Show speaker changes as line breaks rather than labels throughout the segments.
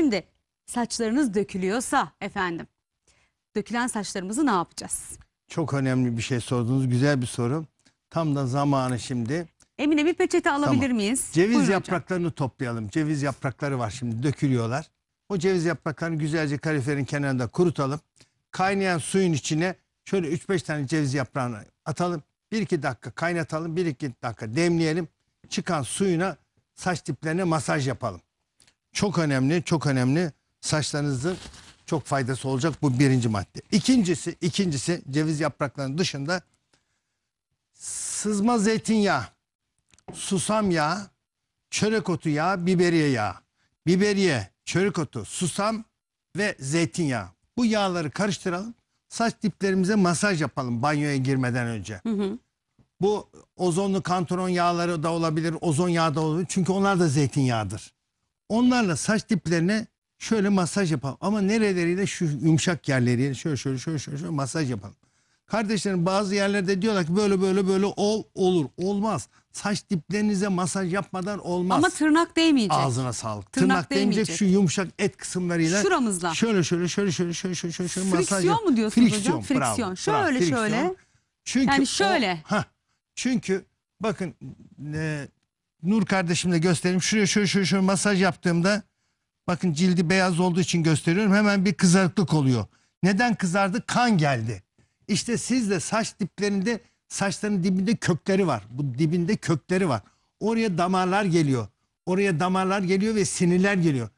Şimdi saçlarınız dökülüyorsa efendim dökülen saçlarımızı ne yapacağız?
Çok önemli bir şey sordunuz. Güzel bir soru. Tam da zamanı şimdi.
Emine bir peçete alabilir Tamam. miyiz? Ceviz Buyurun hocam.
yapraklarını toplayalım. Ceviz yaprakları var şimdi dökülüyorlar. O ceviz yapraklarını güzelce kaliferin kenarında kurutalım. Kaynayan suyun içine şöyle 3-5 tane ceviz yaprağını atalım. 1-2 dakika kaynatalım. 1-2 dakika demleyelim. Çıkan suyuna saç diplerine masaj yapalım çok önemli, çok önemli. Saçlarınızın çok faydası olacak bu birinci madde. İkincisi, ikincisi ceviz yapraklarının dışında sızma zeytinyağı, susam yağı, çörek otu yağı, biberiye yağı. Biberiye, çörek otu, susam ve zeytinyağı. Bu yağları karıştıralım. Saç diplerimize masaj yapalım banyoya girmeden önce. Hı hı. Bu ozonlu kantaron yağları da olabilir, ozon yağı da olabilir. Çünkü onlar da zeytinyağıdır. Onlarla saç diplerine şöyle masaj yapalım. Ama nereleriyle şu yumuşak yerleri şöyle şöyle şöyle şöyle, şöyle masaj yapalım. Kardeşlerim bazı yerlerde diyorlar ki böyle böyle böyle ol olur. Olmaz. Saç diplerinize masaj yapmadan olmaz. Ama
tırnak değmeyecek. Ağzına sağlık. Tırnak, tırnak değmeyecek. şu
yumuşak et kısımlarıyla. Şuramızla. Şöyle şöyle şöyle şöyle şöyle şöyle şöyle friksiyon masaj. Friksiyon mu diyorsunuz friksiyon, hocam? Friksiyon. Bravo, şöyle bravo, friksiyon. şöyle. Çünkü yani şöyle. O, heh, çünkü bakın e, Nur kardeşimle göstereyim. Şuraya şöyle şöyle şöyle masaj yaptığımda bakın cildi beyaz olduğu için gösteriyorum. Hemen bir kızarıklık oluyor. Neden kızardı? Kan geldi. İşte siz de saç diplerinde saçların dibinde kökleri var. Bu dibinde kökleri var. Oraya damarlar geliyor. Oraya damarlar geliyor ve sinirler geliyor.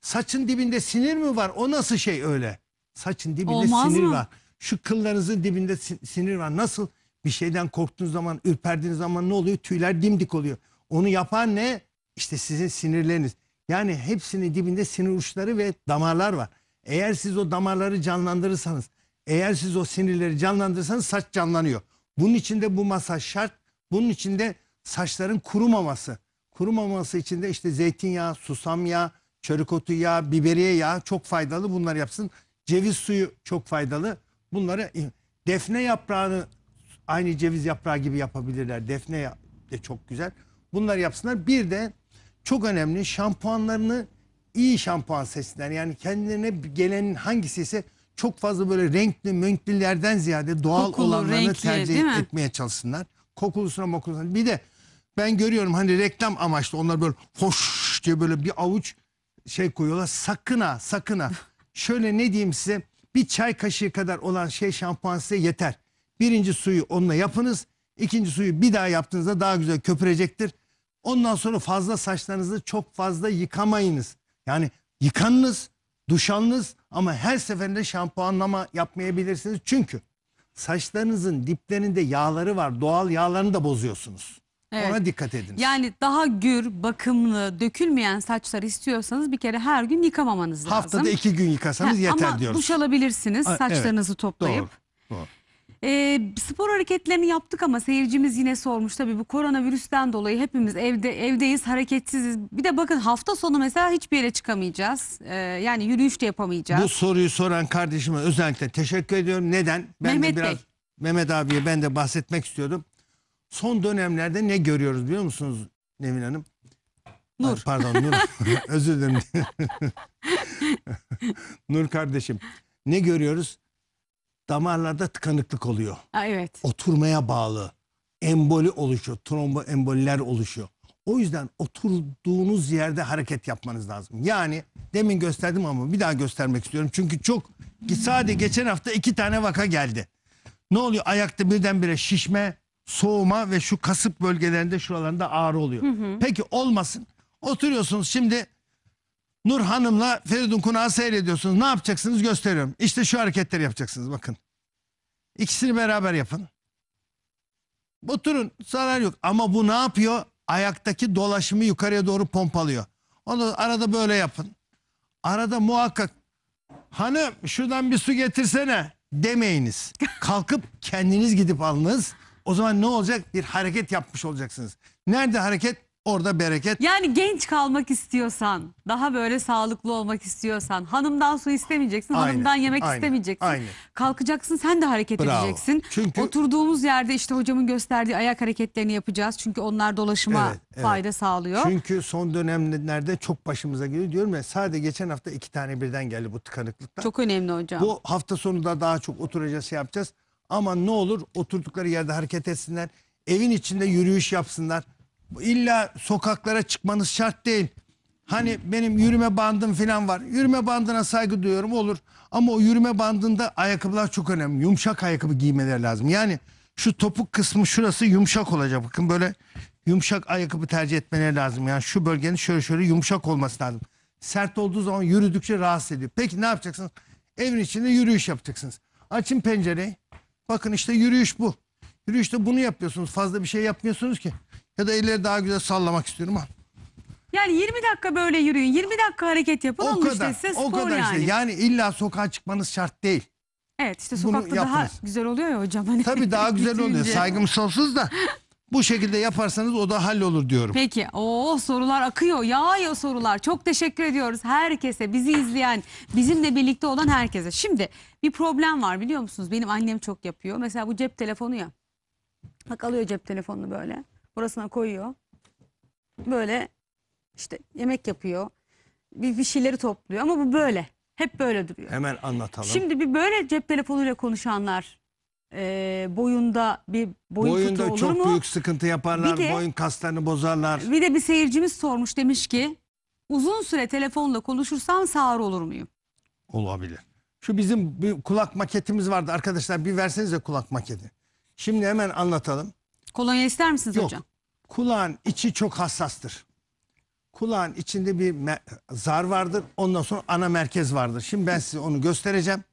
Saçın dibinde sinir mi var? O nasıl şey öyle? Saçın dibinde Olmaz sinir mı? var. Şu kıllarınızın dibinde sinir var. Nasıl? Bir şeyden korktuğunuz zaman, ürperdiğiniz zaman ne oluyor? Tüyler dimdik oluyor. Onu yapan ne? İşte sizin sinirleriniz. Yani hepsinin dibinde sinir uçları ve damarlar var. Eğer siz o damarları canlandırırsanız, eğer siz o sinirleri canlandırırsanız saç canlanıyor. Bunun için de bu masaj şart. Bunun için de saçların kurumaması. Kurumaması için de işte zeytinyağı, susam yağı, çörük otu yağı, biberiye yağı çok faydalı. Bunlar yapsın. Ceviz suyu çok faydalı. Bunları defne yaprağını aynı ceviz yaprağı gibi yapabilirler. Defne de çok güzel. Bunlar yapsınlar. Bir de çok önemli şampuanlarını iyi şampuan seçsinler. Yani kendilerine gelenin hangisi ise çok fazla böyle renkli mönklilerden ziyade doğal Kokulu, olanlarını renkli, tercih etmeye çalışsınlar. Kokulusuna mokulusuna. Bir de ben görüyorum hani reklam amaçlı onlar böyle hoş diye böyle bir avuç şey koyuyorlar. Sakın ha sakın ha. Şöyle ne diyeyim size bir çay kaşığı kadar olan şey şampuan size yeter. Birinci suyu onunla yapınız. İkinci suyu bir daha yaptığınızda daha güzel köpürecektir. Ondan sonra fazla saçlarınızı çok fazla yıkamayınız. Yani yıkanınız, duşanınız ama her seferinde şampuanlama yapmayabilirsiniz. Çünkü saçlarınızın diplerinde yağları var. Doğal yağlarını da bozuyorsunuz. Evet. Ona dikkat edin.
Yani daha gür, bakımlı, dökülmeyen saçlar istiyorsanız bir kere her gün yıkamamanız lazım. Haftada iki gün yıkasanız ha, yeter ama diyoruz. Ama duş alabilirsiniz saçlarınızı toplayıp. Doğru. Doğru. E, spor hareketlerini yaptık ama seyircimiz yine sormuş tabii bu koronavirüsten dolayı hepimiz evde evdeyiz hareketsiziz. Bir de bakın hafta sonu mesela hiçbir yere çıkamayacağız. E, yani yürüyüş de yapamayacağız. Bu
soruyu soran kardeşime özellikle teşekkür ediyorum. Neden? Ben Mehmet de biraz Bey. Mehmet abiye ben de bahsetmek istiyordum. Son dönemlerde ne görüyoruz biliyor musunuz Nevin Hanım? Nur. Ay, pardon Nur. Özür dilerim. Nur kardeşim. Ne görüyoruz? damarlarda tıkanıklık oluyor. Ha, evet. Oturmaya bağlı. Emboli oluşuyor. trombo Tromboemboliler oluşuyor. O yüzden oturduğunuz yerde hareket yapmanız lazım. Yani demin gösterdim ama bir daha göstermek istiyorum. Çünkü çok sadece geçen hafta iki tane vaka geldi. Ne oluyor? Ayakta birdenbire şişme, soğuma ve şu kasıp bölgelerinde şuralarında ağrı oluyor. Hı hı. Peki olmasın. Oturuyorsunuz şimdi Nur Hanım'la Feridun Kunağı seyrediyorsunuz. Ne yapacaksınız gösteriyorum. İşte şu hareketleri yapacaksınız bakın. İkisini beraber yapın. Oturun zarar yok. Ama bu ne yapıyor? Ayaktaki dolaşımı yukarıya doğru pompalıyor. Onu arada böyle yapın. Arada muhakkak hanım şuradan bir su getirsene demeyiniz. Kalkıp kendiniz gidip alınız. O zaman ne olacak? Bir hareket yapmış olacaksınız. Nerede hareket? Orada bereket.
Yani genç kalmak istiyorsan, daha böyle sağlıklı olmak istiyorsan, hanımdan su istemeyeceksin, Aynen, hanımdan yemek aynen, istemeyeceksin. aynen. Kalkacaksın, sen de hareket Bravo. edeceksin. Çünkü- Oturduğumuz yerde işte hocamın gösterdiği ayak hareketlerini yapacağız. Çünkü onlar dolaşıma Evet, evet. fayda sağlıyor.
Çünkü son dönemlerde çok başımıza geliyor. Diyorum ya sadece geçen hafta iki tane birden geldi bu tıkanıklıkta.
Çok önemli hocam. Bu
hafta sonu da daha çok oturacağız şey yapacağız. Ama ne olur oturdukları yerde hareket etsinler. Evin içinde yürüyüş yapsınlar. İlla sokaklara çıkmanız şart değil. Hani benim yürüme bandım falan var. Yürüme bandına saygı duyuyorum olur. Ama o yürüme bandında ayakkabılar çok önemli. Yumuşak ayakkabı giymeler lazım. Yani şu topuk kısmı şurası yumuşak olacak. Bakın böyle yumuşak ayakkabı tercih etmeleri lazım. Yani şu bölgenin şöyle şöyle yumuşak olması lazım. Sert olduğu zaman yürüdükçe rahatsız ediyor. Peki ne yapacaksınız? Evin içinde yürüyüş yapacaksınız. Açın pencereyi. Bakın işte yürüyüş bu. Yürüyüşte bunu yapıyorsunuz. Fazla bir şey yapmıyorsunuz ki. Ya da elleri daha güzel sallamak istiyorum. Al.
Yani 20 dakika böyle yürüyün. 20 dakika hareket yapın. O Onun kadar. Işte size o spor kadar yani. işte. Yani
illa sokağa çıkmanız şart değil.
Evet işte Bunu sokakta daha yapınız.
güzel oluyor ya hocam. Hani Tabii daha güzel oluyor. gidince. Saygım sonsuz da bu şekilde yaparsanız o da hallolur diyorum.
Peki o oh, sorular akıyor yağıyor sorular çok teşekkür ediyoruz herkese bizi izleyen bizimle birlikte olan herkese. Şimdi bir problem var biliyor musunuz benim annem çok yapıyor mesela bu cep telefonu ya bak alıyor cep telefonunu böyle Orasına koyuyor. Böyle işte yemek yapıyor. Bir, bir şeyleri topluyor ama bu böyle. Hep böyle duruyor.
Hemen anlatalım. Şimdi
bir böyle cep telefonuyla konuşanlar e, boyunda bir boyun Boyunda fıtığı olur çok büyük
sıkıntı yaparlar. de- boyun kaslarını bozarlar.
Bir de bir seyircimiz sormuş demiş ki uzun süre telefonla konuşursam sağır olur muyum?
Olabilir. Şu bizim bir kulak maketimiz vardı arkadaşlar bir versenize kulak maketi. Şimdi hemen anlatalım. Kolonya ister misiniz Yok. hocam? Kulağın içi çok hassastır. Kulağın içinde bir zar vardır. Ondan sonra ana merkez vardır. Şimdi ben size onu göstereceğim.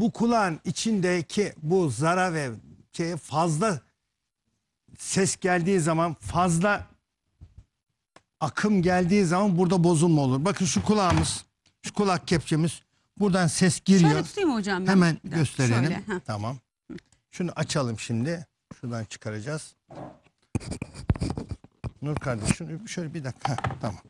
Bu kulağın içindeki bu zara ve şeye fazla ses geldiği zaman fazla akım geldiği zaman burada bozulma olur. Bakın şu kulağımız, şu kulak kepçemiz buradan ses giriyor. Şöyle tutayım
hocam. Hemen gösterelim. Şöyle,
tamam. Şunu açalım şimdi. Şuradan çıkaracağız. Nur kardeşim şöyle bir dakika. Heh, tamam.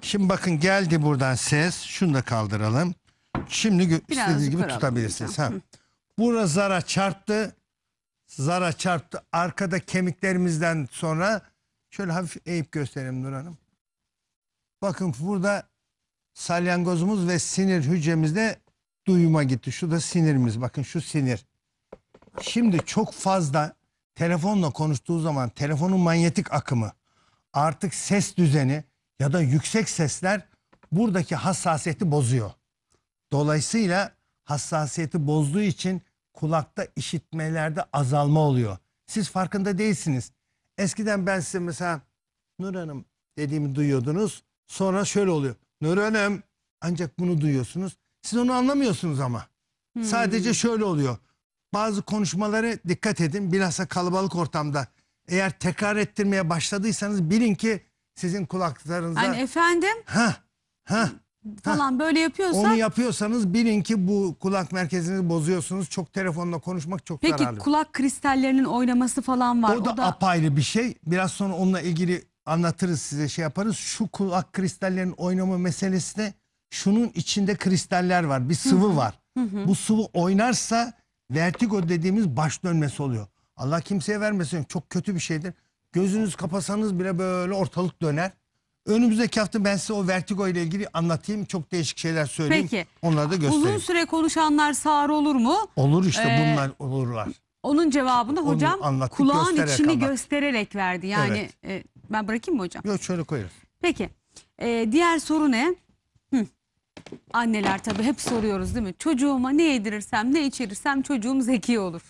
Şimdi bakın geldi buradan ses. Şunu da kaldıralım. Şimdi Biraz istediğiniz gibi tutabilirsiniz. Ha. Bura zara çarptı. Zara çarptı. Arkada kemiklerimizden sonra şöyle hafif eğip gösterelim Nur Hanım. Bakın burada salyangozumuz ve sinir hücremizde duyuma gitti. Şu da sinirimiz. Bakın şu sinir. Şimdi çok fazla telefonla konuştuğu zaman telefonun manyetik akımı artık ses düzeni ya da yüksek sesler buradaki hassasiyeti bozuyor. Dolayısıyla hassasiyeti bozduğu için kulakta işitmelerde azalma oluyor. Siz farkında değilsiniz. Eskiden ben size mesela Nur Hanım dediğimi duyuyordunuz. Sonra şöyle oluyor. Nur Hanım ancak bunu duyuyorsunuz. Siz onu anlamıyorsunuz ama. Hmm. Sadece şöyle oluyor. Bazı konuşmaları dikkat edin. Bilhassa kalabalık ortamda. Eğer tekrar ettirmeye başladıysanız bilin ki sizin kulaklarınızda... Hani
efendim? Ha, ha. Falan ha. böyle yapıyorsa... Onu
yapıyorsanız bilin ki bu kulak merkezinizi bozuyorsunuz. Çok telefonla konuşmak çok Peki, zararlı. Peki
kulak kristallerinin oynaması falan var. O, da, o da
apayrı bir şey. Biraz sonra onunla ilgili anlatırız size şey yaparız. Şu kulak kristallerinin oynama meselesi meselesine şunun içinde kristaller var. Bir sıvı var. Bu sıvı oynarsa vertigo dediğimiz baş dönmesi oluyor. Allah kimseye vermesin. Çok kötü bir şeydir. Gözünüz kapasanız bile böyle ortalık döner. Önümüzdeki hafta ben size o vertigo ile ilgili anlatayım. Çok değişik şeyler söyleyeyim. Peki. Onları da göstereyim. Uzun süre
konuşanlar sağır olur mu? Olur işte Ee, bunlar olurlar. Onun cevabını Onu hocam anlattık, kulağın göstererek içini anlattık. göstererek verdi. Yani e, ben bırakayım mı hocam? Yok şöyle koyarız. Peki. Ee, diğer soru ne? Anneler tabii hep soruyoruz değil mi? Çocuğuma ne yedirirsem ne içirirsem çocuğum zeki olur.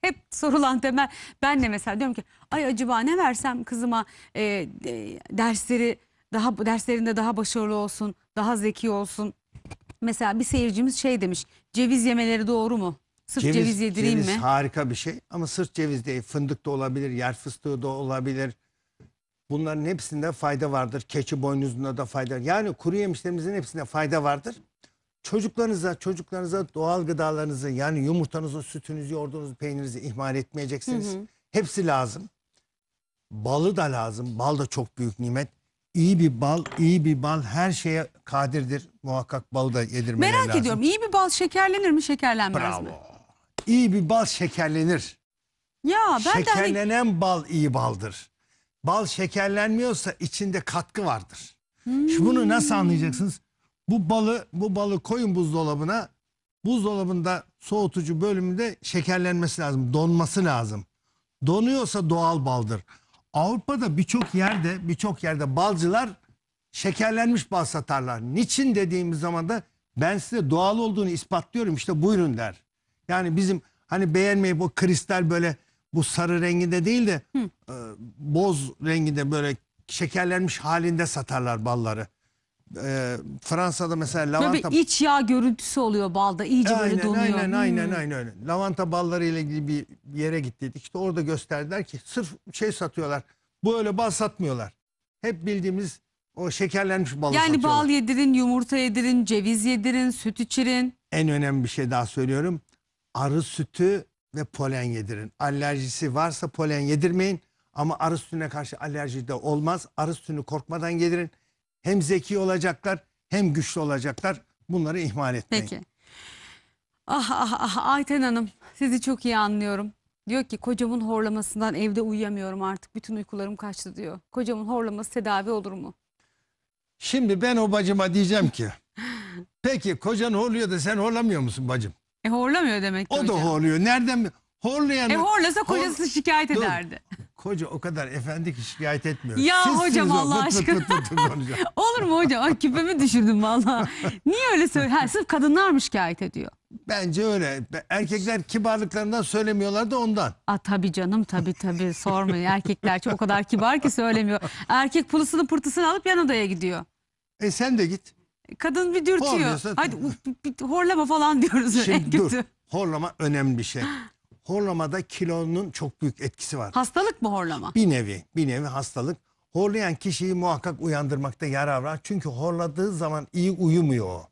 Hep sorulan temel. Ben de mesela diyorum ki ay acaba ne versem kızıma e, e, dersleri daha derslerinde daha başarılı olsun, daha zeki olsun. Mesela bir seyircimiz şey demiş. Ceviz yemeleri doğru mu? Sırf ceviz, ceviz yedireyim ceviz mi?
harika bir şey ama sırf ceviz değil fındık da olabilir, yer fıstığı da olabilir. Bunların hepsinde fayda vardır. Keçi boynuzunda da fayda. Yani kuru yemişlerimizin hepsinde fayda vardır. Çocuklarınıza, çocuklarınıza doğal gıdalarınızı yani yumurtanızı, sütünüzü, yoğurdunuzu, peynirinizi ihmal etmeyeceksiniz. Hı hı. Hepsi lazım. Balı da lazım. Bal da çok büyük nimet. İyi bir bal, iyi bir bal her şeye kadirdir. Muhakkak balı da yedirmeleri Merak ediyorum
İyi bir bal şekerlenir mi şekerlenmez Bravo. mi?
İyi bir bal şekerlenir.
Ya ben de hani Şekerlenen
bal iyi baldır bal şekerlenmiyorsa içinde katkı vardır.
Hmm. bunu nasıl anlayacaksınız?
Bu balı bu balı koyun buzdolabına. Buzdolabında soğutucu bölümünde şekerlenmesi lazım, donması lazım. Donuyorsa doğal baldır. Avrupa'da birçok yerde, birçok yerde balcılar şekerlenmiş bal satarlar. Niçin dediğimiz zaman da ben size doğal olduğunu ispatlıyorum işte buyurun der. Yani bizim hani beğenmeyip bu kristal böyle bu sarı renginde değil de e, boz renginde böyle şekerlenmiş halinde satarlar balları. E, Fransa'da mesela lavanta... Böyle
iç yağ görüntüsü oluyor balda iyice aynen, böyle donuyor. Aynen hmm. aynen aynen
öyle. Lavanta balları ile ilgili bir yere gittik. İşte orada gösterdiler ki sırf şey satıyorlar. Bu öyle bal satmıyorlar. Hep bildiğimiz o şekerlenmiş balı Yani satıyorlar. bal
yedirin, yumurta yedirin, ceviz yedirin, süt içirin.
En önemli bir şey daha söylüyorum. Arı sütü ve polen yedirin. Alerjisi varsa polen yedirmeyin ama arı sütüne karşı alerji de olmaz. Arı sütünü korkmadan yedirin. Hem zeki olacaklar hem güçlü olacaklar. Bunları ihmal etmeyin. Peki.
Ah ah ah Ayten Hanım sizi çok iyi anlıyorum. Diyor ki kocamın horlamasından evde uyuyamıyorum artık. Bütün uykularım kaçtı diyor. Kocamın horlaması tedavi olur mu?
Şimdi ben o bacıma diyeceğim ki. peki kocan horluyor da sen horlamıyor musun bacım?
E horlamıyor demek ki O da horluyor.
Nereden? Horlayan. E horlasa kocası şikayet Dur. ederdi. Koca o kadar efendi ki şikayet etmiyor. Ya hocam, Allah aşkına.
Olur mu hocam? Ay küpemi düşürdüm valla. Niye öyle söylüyor? sırf kadınlar mı şikayet ediyor?
Bence öyle. Erkekler kibarlıklarından söylemiyorlar da ondan. Aa, tabii canım tabii
tabii sormayın. Erkekler çok o kadar kibar ki söylemiyor. Erkek pulusunu pırtısını alıp yan odaya gidiyor. E sen de git. Kadın bir dürtüyor. Horluyorsa- Hadi bir- bir horlama falan diyoruz en Şimdi dur.
Horlama önemli bir şey. Horlamada kilonun çok büyük etkisi var.
Hastalık mı horlama? Bir
nevi, bir nevi hastalık. Horlayan kişiyi muhakkak uyandırmakta yarar var. Çünkü horladığı zaman iyi uyumuyor o.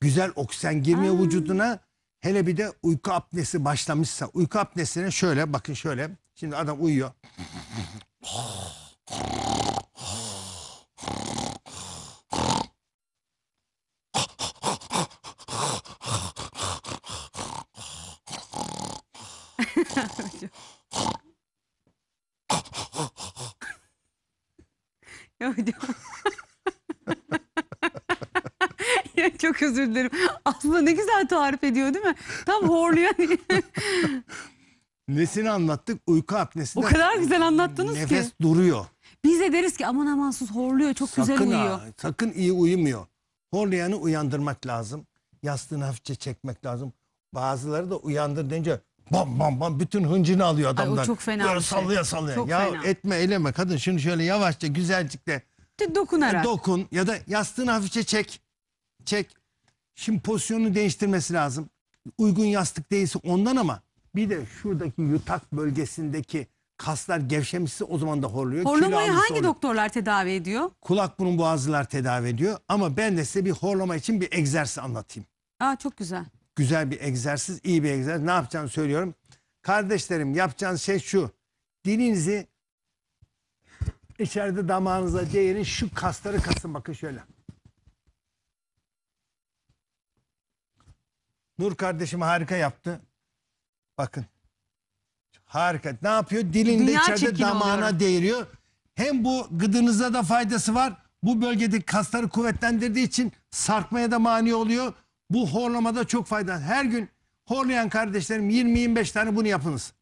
Güzel oksijen girmiyor Aa. vücuduna. Hele bir de uyku apnesi başlamışsa. Uyku apnesine şöyle bakın şöyle. Şimdi adam uyuyor.
ya hocam. ya çok özür dilerim. Aslında ne güzel tarif ediyor değil mi? Tam horluyor.
Nesini anlattık? Uyku apnesini. O kadar güzel
anlattınız Nefes ki. Nefes duruyor. Biz de deriz ki aman aman horluyor çok sakın güzel uyuyor. Ha,
sakın iyi uyumuyor. Horlayanı uyandırmak lazım. Yastığını hafifçe çekmek lazım. Bazıları da uyandır deyince Bam bam bam bütün hıncını alıyor adamlar. Ay, o çok fena Böyle şey. sallaya sallaya. Çok ya fena. etme eleme kadın şunu şöyle yavaşça güzellikle. De- dokunarak. E, dokun ya da yastığını hafifçe çek. Çek. Şimdi pozisyonunu değiştirmesi lazım. Uygun yastık değilse ondan ama bir de şuradaki yutak bölgesindeki kaslar gevşemişse o zaman da horluyor. Horlamayı hangi horluyor.
doktorlar tedavi ediyor?
Kulak burun boğazlar tedavi ediyor ama ben de size bir horlama için bir egzersiz anlatayım.
Aa çok güzel.
Güzel bir egzersiz, iyi bir egzersiz. Ne yapacağını söylüyorum. Kardeşlerim yapacağınız şey şu. Dilinizi içeride damağınıza değirin. Şu kasları kasın bakın şöyle. Nur kardeşim harika yaptı. Bakın. Harika. Ne yapıyor? Dilinde Dünya içeride damağına oluyorum. değiriyor. Hem bu gıdınıza da faydası var. Bu bölgedeki kasları kuvvetlendirdiği için sarkmaya da mani oluyor. Bu horlamada çok fayda. Her gün horlayan kardeşlerim 20-25 tane bunu yapınız.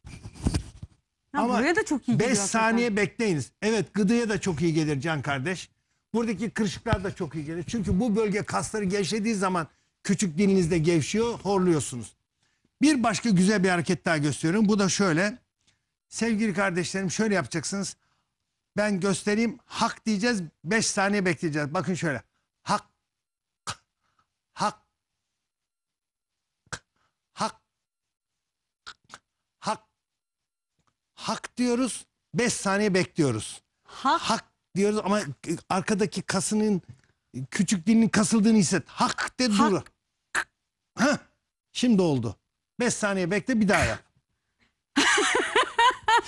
Ya Ama buraya da çok iyi 5 saniye hakikaten. bekleyiniz. Evet gıdaya da çok iyi gelir can kardeş. Buradaki kırışıklar da çok iyi gelir. Çünkü bu bölge kasları gevşediği zaman küçük dilinizde gevşiyor, horluyorsunuz. Bir başka güzel bir hareket daha gösteriyorum. Bu da şöyle. Sevgili kardeşlerim şöyle yapacaksınız. Ben göstereyim. Hak diyeceğiz. 5 saniye bekleyeceğiz. Bakın şöyle. hak diyoruz beş saniye bekliyoruz.
Hak. hak
diyoruz ama arkadaki kasının küçük dilinin kasıldığını hisset. Hak de dur. Ha, şimdi oldu. Beş saniye bekle bir daha yap.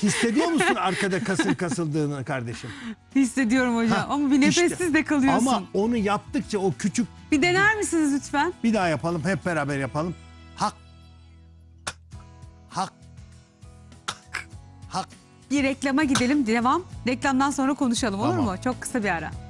Hissediyor musun arkada kasın kasıldığını kardeşim? Hissediyorum hocam ha, ama bir nefessiz işte. de kalıyorsun. Ama onu yaptıkça o küçük... Bir
dener misiniz lütfen?
Bir daha yapalım hep beraber yapalım. Hak. Hak. Hak.
Bir reklama gidelim devam. Reklamdan sonra konuşalım olur Tamam. mu? Çok kısa bir ara.